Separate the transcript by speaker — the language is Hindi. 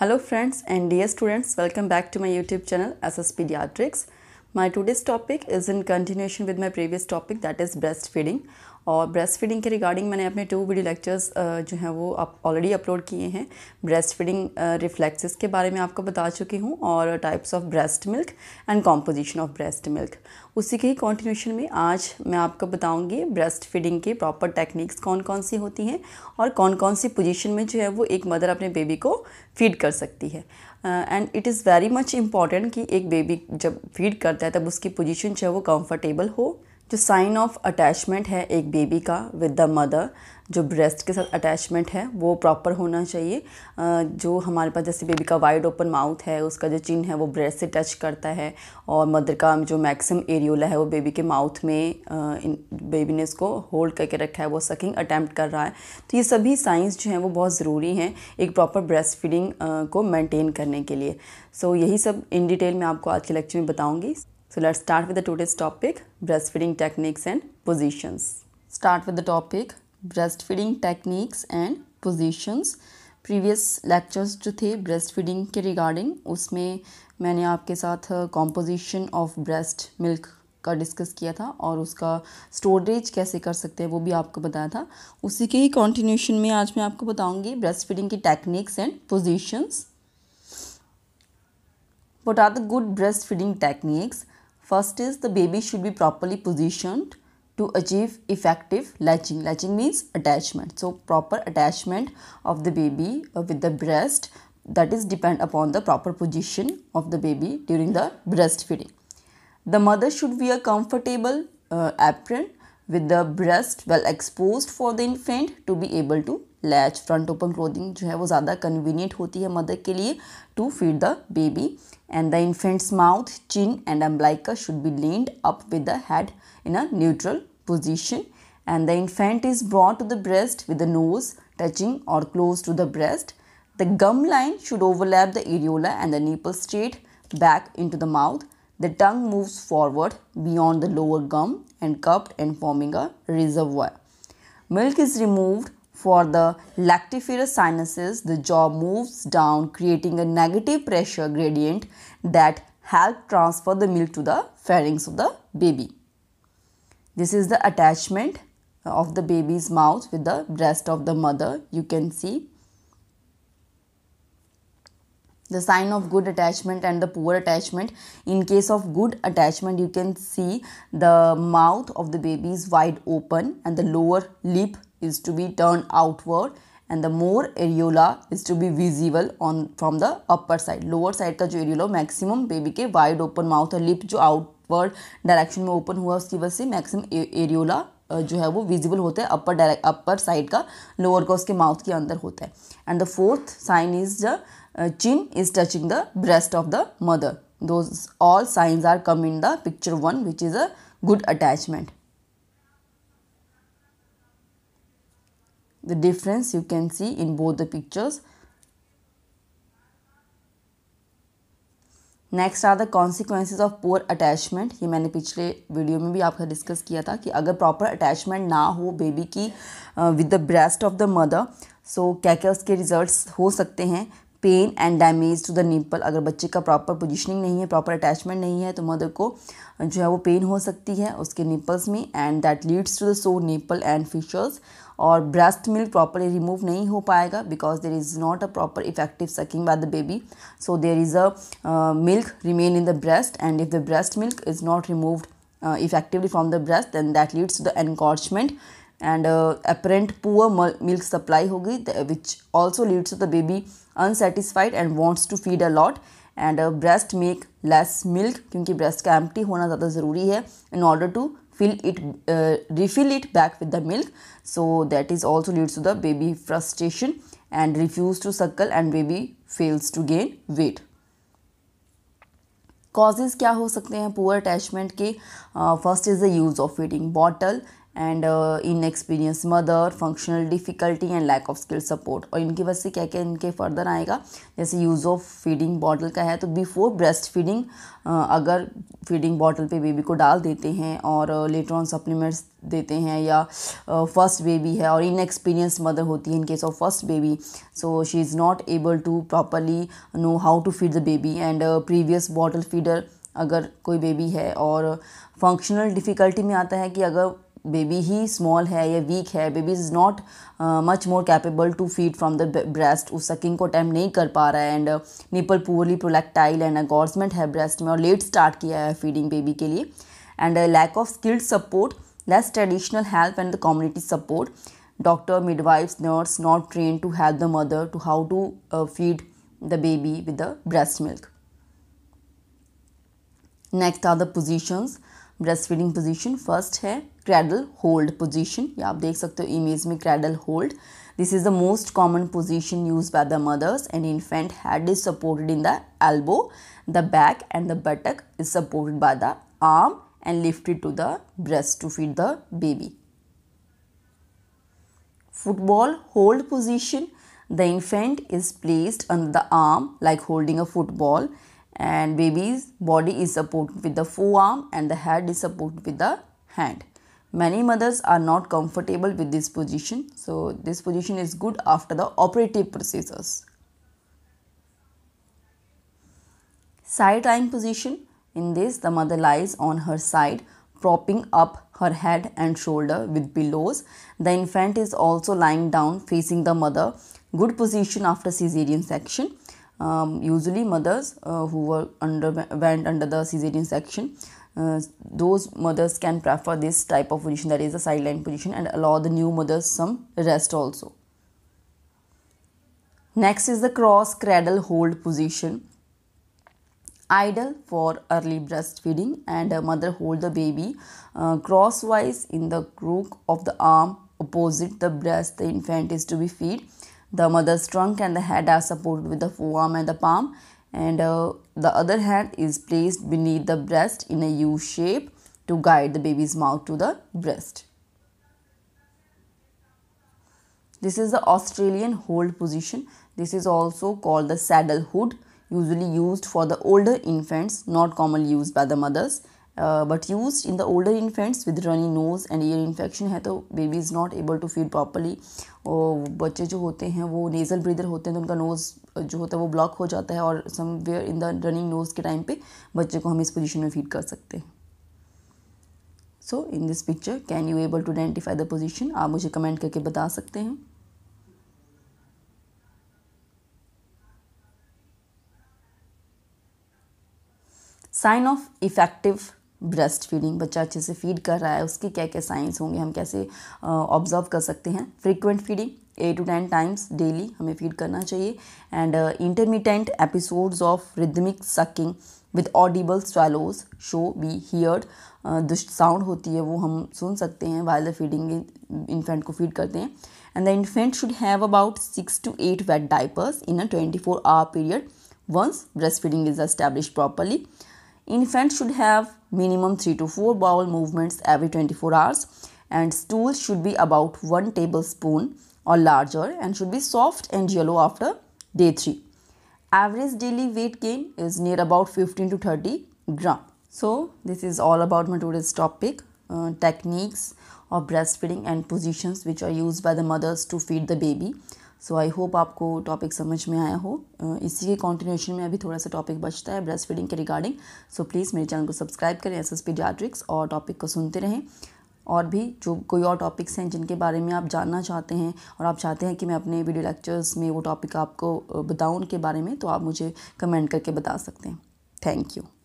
Speaker 1: Hello friends and dear students, welcome back to my YouTube channel SS Pediatrics. My today's topic is in continuation with my previous topic that is breastfeeding. और ब्रेस्ट फीडिंग के रिगार्डिंग मैंने अपने टू वीडियो लेक्चर्स जो हैं वो आप ऑलरेडी अपलोड किए हैं ब्रेस्ट फीडिंग रिफ्लेक्सेस के बारे में आपको बता चुकी हूँ और types of breast milk and composition of breast milk उसी के ही कॉन्टिन्यूशन में आज मैं आपको बताऊँगी ब्रेस्ट फीडिंग के प्रॉपर टेक्निक्स कौन कौन सी होती हैं और कौन कौन सी पोजिशन में जो है वो एक मदर अपने बेबी को फीड कर सकती है and it is very much important कि एक बेबी जब फीड करता है तब उसकी पोजीशन जो है वो कंफर्टेबल हो जो साइन ऑफ अटैचमेंट है एक बेबी का विद द मदर जो ब्रेस्ट के साथ अटैचमेंट है वो प्रॉपर होना चाहिए जो हमारे पास जैसे बेबी का वाइड ओपन माउथ है उसका जो चिन्ह है वो ब्रेस्ट से टच करता है और मदर का जो मैक्सिम एरियोला है वो बेबी के माउथ में बेबी ने उसको होल्ड करके रखा है वो सकिंग अटैम्प्ट कर रहा है तो ये सभी साइंस जो हैं वो बहुत ज़रूरी हैं एक प्रॉपर ब्रेस्ट फीडिंग को मेनटेन करने के लिए सो so, यही सब इन डिटेल मैं आपको आज के लेक्चर में बताऊँगी So let's start with the today's topic breastfeeding techniques and positions. Start with the topic breastfeeding techniques and positions. Previous lectures जो थे ब्रेस्ट फीडिंग के रिगार्डिंग उसमें मैंने आपके साथ कॉम्पोजिशन ऑफ ब्रेस्ट मिल्क का डिस्कस किया था और उसका स्टोरेज कैसे कर सकते हैं वो भी आपको बताया था उसी के ही कॉन्टिन्यूशन में आज मैं आपको बताऊंगी ब्रेस्ट फीडिंग की techniques and positions what are the good breast feeding techniques First is the baby should be properly positioned to achieve effective latching. Latching means attachment. So proper attachment of the baby uh, with the breast that is depend upon the proper position of the baby during the breastfeeding. The mother should wear comfortable uh, apron with the breast well exposed for the infant to be able to Latch front open clothing, जो है वो ज़्यादा कन्वीनियंट होती है मदर के लिए to feed the baby and the infant's mouth chin and umbilical should be lined up with the head position and the infant is brought to the breast with the nose touching or close to the breast. The gum line should overlap the areola and the nipple straight back into the mouth. The tongue moves forward beyond the lower gum and cupped and forming a reservoir. Milk is removed for the lactiferous sinuses, the jaw moves down, creating a negative pressure gradient that help transfer the milk to the pharynx of the baby. This is the attachment of the baby's mouth with the breast of the mother. You can see the sign of good attachment and the poor attachment in case of good attachment you can see the mouth of the baby is wide open and the lower lip is to be turned outward and the more areola is to be visible on from the upper side lower side ka jo areola maximum baby ke wide open mouth और lip jo outward direction mein open hua uski wajah se maximum areola जो है वो विजिबल होता है अपर डायरेक्ट अपर साइड का लोअर का उसके माउथ के अंदर होता है and the fourth sign is the chin is touching the breast of the mother Those all signs are come in the picture one which is a good attachment the difference you can see in both the pictures. Next are the consequences of poor attachment ये मैंने पिछले वीडियो में भी आपका डिस्कस किया था कि अगर प्रॉपर अटैचमेंट ना हो बेबी की with the breast of the mother so क्या क्या उसके रिजल्ट्स हो सकते हैं pain and damage to the nipple अगर बच्चे का प्रॉपर पोजिशनिंग नहीं है प्रॉपर अटैचमेंट नहीं है तो मदर को जो है वो पेन हो सकती है उसके निपल्स में and that leads to the sore nipple and fissures और ब्रेस्ट मिल्क प्रॉपरली रिमूव नहीं हो पाएगा because there is not a proper effective sucking by the baby so there is a milk remain in the breast and if the breast milk is not removed effectively from the breast then that leads to the engorgement and apparent poor milk supply होगी which also leads to the baby unsatisfied and wants to feed a lot and breast make less milk क्योंकि ब्रेस्ट का एम्प्टी होना ज़्यादा ज़रूरी है in order to fill it uh, refill it back with the milk so that is also leads to the baby frustration and refuse to suckle and baby fails to gain weight Causes? क्या हो सकते हैं पुअर अटैचमेंट के first is the use of feeding bottle. And inexperience mother functional difficulty and lack of skill support और इनकी वजह से क्या क्या इनके फर्दर आएगा जैसे यूज़ ऑफ फीडिंग बॉटल का है तो बिफोर ब्रेस्ट फीडिंग अगर फीडिंग बॉटल पे बेबी को डाल देते हैं और लेटर ऑन सप्लीमेंट्स देते हैं या फर्स्ट uh, बेबी है और इनएक्सपीरियंस मदर होती है in case of first baby so she is not able to properly know how to feed the baby and previous bottle feeder अगर कोई बेबी है और फंक्शनल डिफ़िकल्टी में आता है कि अगर बेबी ही स्मॉल है या वीक है baby is not much more capable to feed from the breast उस सकिंग को अटैम्प नहीं कर पा रहा है and nipple poorly protractile and engorgement है ब्रेस्ट में और लेट स्टार्ट किया है फीडिंग बेबी के लिए and lack of skilled support less traditional help and the community support doctor midwifes nurse not train to help the mother to how to feed the baby with the breast milk next are the positions breast feeding position first है क्रैडल होल्ड पोजिशन या आप देख सकते हो इमेज में cradle hold this is the most common position use by the mothers and infant head is supported in the elbow the back and the buttock is supported by the arm and lifted to the breast to feed the baby football hold position the infant is placed under the arm like holding a football and baby's body is supported with the forearm and the head is supported with the hand many mothers are not comfortable with this position so this position is good after the operative procedures side lying position in this the mother lies on her side propping up her head and shoulder with pillows the infant is also lying down facing the mother good position after cesarean section um, usually mothers uh, who were underwent under the cesarean section uh, those mothers can prefer this type of position that is the sideline position and allow the new mothers some rest also next is the cross cradle hold position ideal for early breastfeeding and a mother hold the baby uh, crosswise in the crook of the arm opposite the breast the infant is to be fed the mother's trunk and the head are supported with the forearm and the palm, and uh, the other hand is placed beneath the breast in a U shape to guide the baby's mouth to the breast. This is the Australian hold position. This is also called the saddle hood, usually used for the older infants, not commonly used by the mothers. But use in the older infants with running nose and ear infection है तो baby is not able to feed properly और बच्चे जो होते हैं वो नेज़ल ब्रीदर होते हैं तो उनका नोज़ जो होता है वो ब्लॉक हो जाता है और somewhere in the running nose के टाइम पे बच्चे को हम इस पोजिशन में फीड कर सकते हैं so in this picture can you able to identify the position आप मुझे कमेंट करके बता सकते हैं sign of effective breast feeding बच्चा अच्छे से फीड कर रहा है उसके क्या क्या साइंस होंगे हम कैसे ऑब्जर्व कर सकते हैं frequent feeding eight to ten times daily हमें फीड करना चाहिए and intermittent episodes of rhythmic sucking with audible swallows should be heard दुष्ट साउंड होती है वो हम सुन सकते हैं वाइल द फीडिंग इन्फेंट को फीड करते हैं and the infant should have about six to eight wet diapers in a twenty four hour period once breast feeding is established properly Infants should have minimum 3 to 4 bowel movements every 24 hours and stool should be about 1 tablespoon or larger and should be soft and yellow after day 3. Average daily weight gain is near about 15 to 30 gram. So this is all about my today's topic uh, techniques of breastfeeding and positions which are used by the mothers to feed the baby. So I hope आपको टॉपिक समझ में आया हो इसी के कॉन्टिन्यूशन में अभी थोड़ा सा टॉपिक बचता है ब्रेस्ट फीडिंग के रिगार्डिंग सो प्लीज़ मेरे चैनल को सब्सक्राइब करें एस एस पीडियाट्रिक्स और टॉपिक को सुनते रहें और भी जो कोई और टॉपिक्स हैं जिनके बारे में आप जानना चाहते हैं और आप चाहते हैं कि मैं अपने वीडियो लेक्चर्स में वो टॉपिक आपको बताऊँ उनके बारे में तो आप मुझे कमेंट करके बता सकते हैं थैंक यू